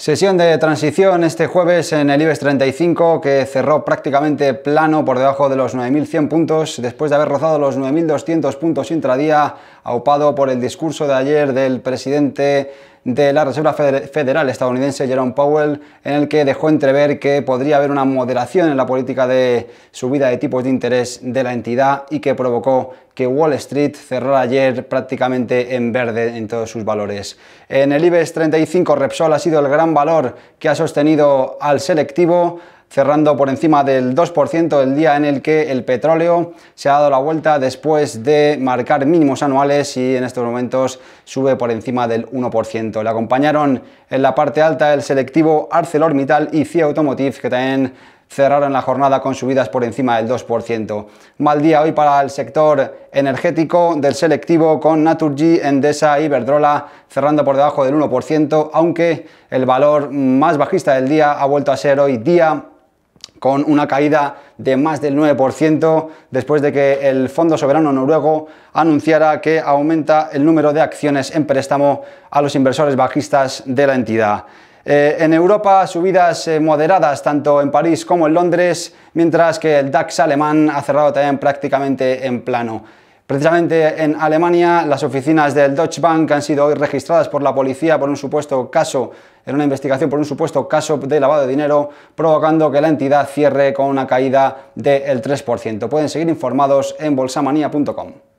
Sesión de transición este jueves en el IBEX 35 que cerró prácticamente plano por debajo de los 9.100 puntos después de haber rozado los 9.200 puntos intradía, aupado por el discurso de ayer del presidente de la Reserva Federal estadounidense Jerome Powell, en el que dejó entrever que podría haber una moderación en la política de subida de tipos de interés de la entidad y que provocó que Wall Street cerrara ayer prácticamente en verde en todos sus valores. En el IBEX 35 Repsol ha sido el gran valor que ha sostenido al selectivo cerrando por encima del 2%, el día en el que el petróleo se ha dado la vuelta después de marcar mínimos anuales y en estos momentos sube por encima del 1%. Le acompañaron en la parte alta el selectivo ArcelorMittal y CIA Automotive, que también cerraron la jornada con subidas por encima del 2%. Mal día hoy para el sector energético del selectivo con Naturgy, Endesa y Verdrola cerrando por debajo del 1%, aunque el valor más bajista del día ha vuelto a ser hoy día con una caída de más del 9% después de que el Fondo Soberano Noruego anunciara que aumenta el número de acciones en préstamo a los inversores bajistas de la entidad. Eh, en Europa, subidas eh, moderadas tanto en París como en Londres, mientras que el DAX alemán ha cerrado también prácticamente en plano. Precisamente en Alemania, las oficinas del Deutsche Bank han sido hoy registradas por la policía por un supuesto caso, en una investigación por un supuesto caso de lavado de dinero, provocando que la entidad cierre con una caída del 3%. Pueden seguir informados en bolsamanía.com.